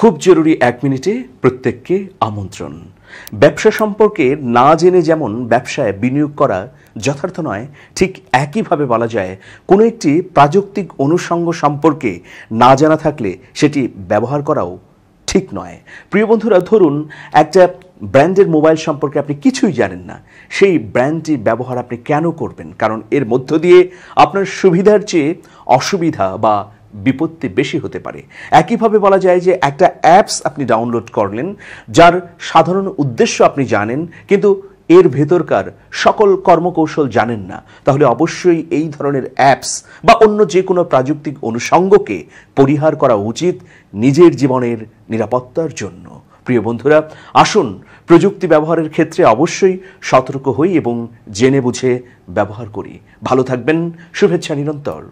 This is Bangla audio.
খুব জরুরি এক মিনিটে প্রত্যেককে আমন্ত্রণ ব্যবসা সম্পর্কে না জেনে যেমন ব্যবসায় বিনিয়োগ করা যথার্থ নয় ঠিক একইভাবে বলা যায় কোনো একটি প্রাযুক্তিক অনুষঙ্গ সম্পর্কে না জানা থাকলে সেটি ব্যবহার করাও ঠিক নয় প্রিয় বন্ধুরা ধরুন একটা ব্র্যান্ডের মোবাইল সম্পর্কে আপনি কিছুই জানেন না সেই ব্র্যান্ডটি ব্যবহার আপনি কেন করবেন কারণ এর মধ্য দিয়ে আপনার সুবিধার চেয়ে অসুবিধা বা বিপত্তি বেশি হতে পারে একইভাবে বলা যায় যে একটা অ্যাপস আপনি ডাউনলোড করলেন যার সাধারণ উদ্দেশ্য আপনি জানেন কিন্তু এর ভেতরকার সকল কর্মকৌশল জানেন না তাহলে অবশ্যই এই ধরনের অ্যাপস বা অন্য যে কোনো প্রাযুক্তিক অনুষঙ্গকে পরিহার করা উচিত নিজের জীবনের নিরাপত্তার জন্য প্রিয় বন্ধুরা আসুন প্রযুক্তি ব্যবহারের ক্ষেত্রে অবশ্যই সতর্ক হই এবং জেনে বুঝে ব্যবহার করি ভালো থাকবেন শুভেচ্ছা নিরন্তর